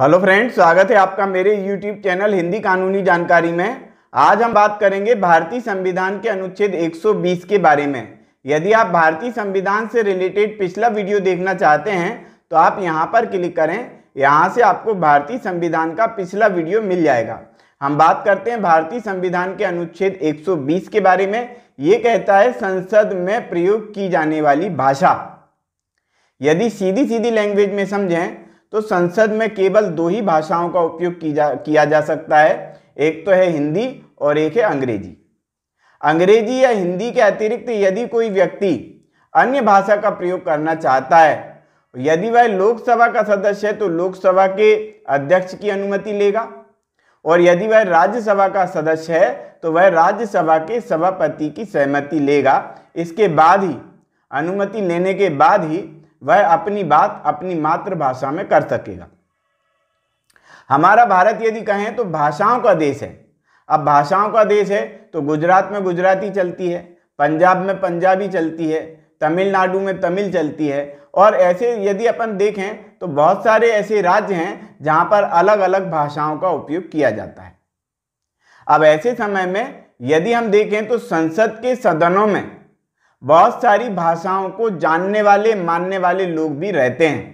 hello friends स्वागत है आपका मेरे यूट्यूब चैनल हिंदी कानूनी जानकारी में आज हम बात करेंगे भारतीय संविधान के अनुच्छेद 120 के बारे में यदि आप भारतीय संविधान से रिलेटेड पिछला वीडियो देखना चाहते हैं तो आप यहां पर क्लिक करें यहां से आपको भारतीय संविधान का पिछला वीडियो मिल जाएगा हम बात करते हैं भारतीय संविधान के अनुच्छेद एक के बारे में ये कहता है संसद में प्रयोग की जाने वाली भाषा यदि सीधी सीधी लैंग्वेज में समझें तो संसद में केवल दो ही भाषाओं का उपयोग की जा किया जा सकता है एक तो है हिंदी और एक है अंग्रेजी अंग्रेजी या हिंदी के अतिरिक्त यदि कोई व्यक्ति अन्य भाषा का प्रयोग करना चाहता है यदि वह लोकसभा का सदस्य है तो लोकसभा के अध्यक्ष की अनुमति लेगा और यदि वह राज्यसभा का सदस्य है तो वह राज्यसभा के सभापति की सहमति लेगा इसके बाद ही अनुमति लेने के बाद ही वह अपनी बात अपनी मातृभाषा में कर सकेगा हमारा भारत यदि कहें तो भाषाओं का देश है अब भाषाओं का देश है तो गुजरात में गुजराती चलती है पंजाब में पंजाबी चलती है तमिलनाडु में तमिल चलती है और ऐसे यदि अपन देखें तो बहुत सारे ऐसे राज्य हैं जहां पर अलग अलग भाषाओं का उपयोग किया जाता है अब ऐसे समय में यदि हम देखें तो संसद के सदनों में बहुत सारी भाषाओं को जानने वाले मानने वाले लोग भी रहते हैं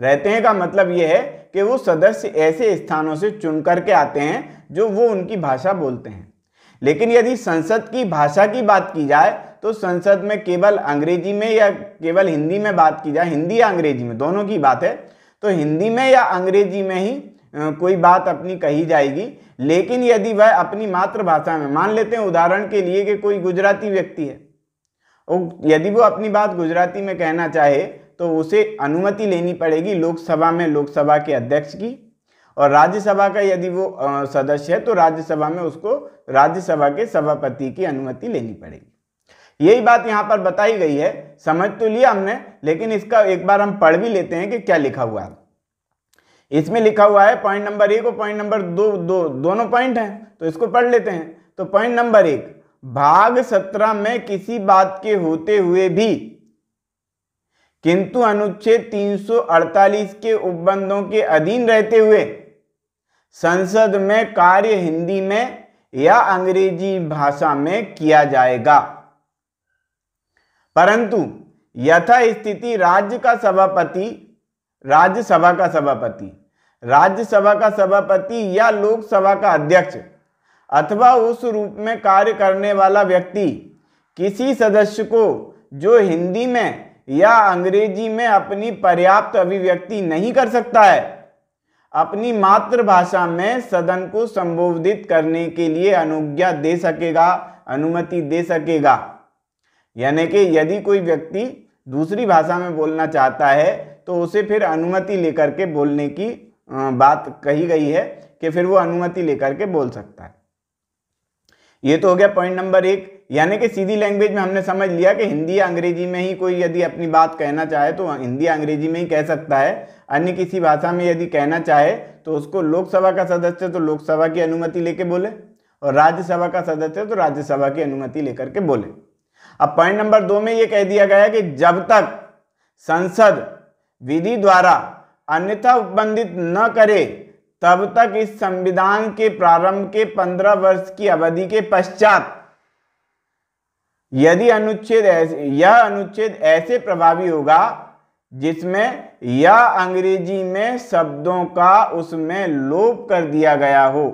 रहते हैं का मतलब यह है कि वो सदस्य ऐसे स्थानों से चुन करके आते हैं जो वो उनकी भाषा बोलते हैं लेकिन यदि संसद की भाषा की बात की जाए तो संसद में केवल अंग्रेजी में या केवल हिंदी में बात की जाए हिंदी या अंग्रेजी में दोनों की बात है तो हिंदी में या अंग्रेजी में ही कोई बात अपनी कही जाएगी लेकिन यदि वह अपनी मातृभाषा में मान लेते हैं उदाहरण के लिए कि कोई गुजराती व्यक्ति है यदि वो अपनी बात गुजराती में कहना चाहे तो उसे अनुमति लेनी पड़ेगी लोकसभा में लोकसभा के अध्यक्ष की और राज्यसभा का यदि वो सदस्य है तो राज्यसभा में उसको राज्यसभा के सभापति की अनुमति लेनी पड़ेगी यही बात यहाँ पर बताई गई है समझ तो लिया हमने लेकिन इसका एक बार हम पढ़ भी लेते हैं कि क्या लिखा हुआ है इसमें लिखा हुआ है पॉइंट नंबर एक और पॉइंट नंबर दो दो दोनों पॉइंट हैं तो इसको पढ़ लेते हैं तो पॉइंट नंबर एक भाग सत्रह में किसी बात के होते हुए भी किंतु अनुच्छेद 348 के उपबंधों के अधीन रहते हुए संसद में कार्य हिंदी में या अंग्रेजी भाषा में किया जाएगा परंतु यथा स्थिति राज्य का सभापति राज्यसभा का सभापति राज्यसभा का सभापति या लोकसभा का अध्यक्ष अथवा उस रूप में कार्य करने वाला व्यक्ति किसी सदस्य को जो हिंदी में या अंग्रेजी में अपनी पर्याप्त अभिव्यक्ति नहीं कर सकता है अपनी मातृभाषा में सदन को संबोधित करने के लिए अनुज्ञा दे सकेगा अनुमति दे सकेगा यानी कि यदि कोई व्यक्ति दूसरी भाषा में बोलना चाहता है तो उसे फिर अनुमति लेकर के बोलने की बात कही गई है कि फिर वो अनुमति लेकर के बोल सकता है ये तो हो गया पॉइंट नंबर एक यानी कि सीधी लैंग्वेज में हमने समझ लिया कि हिंदी या अंग्रेजी में ही कोई यदि अपनी बात कहना चाहे तो हिंदी अंग्रेजी में ही कह सकता है अन्य किसी भाषा में यदि कहना चाहे तो उसको लोकसभा का सदस्य तो लोकसभा की अनुमति लेके बोले और राज्यसभा का सदस्य तो राज्यसभा की अनुमति लेकर के बोले अब पॉइंट नंबर दो में ये कह दिया गया कि जब तक संसद विधि द्वारा अन्यथा उपबंधित न करे तब तक इस संविधान के प्रारंभ के पंद्रह वर्ष की अवधि के पश्चात यदि अनुच्छेद यह अनुच्छेद ऐसे प्रभावी होगा जिसमें यह अंग्रेजी में शब्दों का उसमें लोप कर दिया गया हो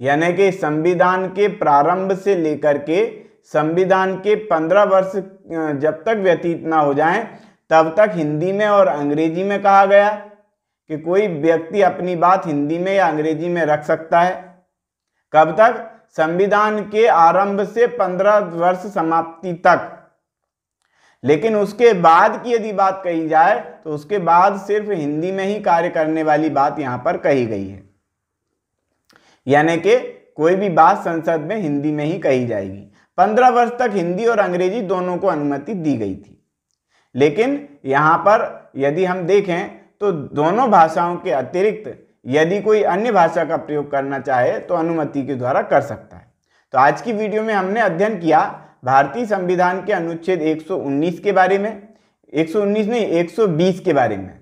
यानी कि संविधान के प्रारंभ से लेकर के संविधान के पंद्रह वर्ष जब तक व्यतीत ना हो जाएं तब तक हिंदी में और अंग्रेजी में कहा गया कि कोई व्यक्ति अपनी बात हिंदी में या अंग्रेजी में रख सकता है कब तक संविधान के आरंभ से पंद्रह वर्ष समाप्ति तक लेकिन उसके बाद की यदि बात कही जाए तो उसके बाद सिर्फ हिंदी में ही कार्य करने वाली बात यहां पर कही गई है यानी कि कोई भी बात संसद में हिंदी में ही कही जाएगी पंद्रह वर्ष तक हिंदी और अंग्रेजी दोनों को अनुमति दी गई थी लेकिन यहां पर यदि हम देखें तो दोनों भाषाओं के अतिरिक्त यदि कोई अन्य भाषा का प्रयोग करना चाहे तो अनुमति के द्वारा कर सकता है तो आज की वीडियो में हमने अध्ययन किया भारतीय संविधान के अनुच्छेद 119 के बारे में 119 नहीं 120 के बारे में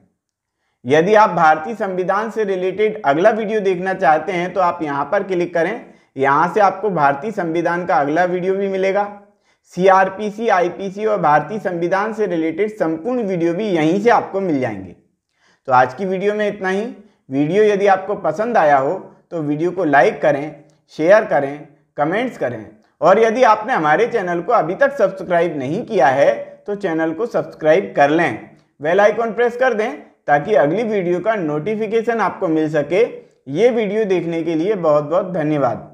यदि आप भारतीय संविधान से रिलेटेड अगला वीडियो देखना चाहते हैं तो आप यहाँ पर क्लिक करें यहाँ से आपको भारतीय संविधान का अगला वीडियो भी मिलेगा सीआरपीसी, आईपीसी और भारतीय संविधान से रिलेटेड संपूर्ण वीडियो भी यहीं से आपको मिल जाएंगे तो आज की वीडियो में इतना ही वीडियो यदि आपको पसंद आया हो तो वीडियो को लाइक करें शेयर करें कमेंट्स करें और यदि आपने हमारे चैनल को अभी तक सब्सक्राइब नहीं किया है तो चैनल को सब्सक्राइब कर लें बेल आइकॉन प्रेस कर दें ताकि अगली वीडियो का नोटिफिकेशन आपको मिल सके ये वीडियो देखने के लिए बहुत बहुत धन्यवाद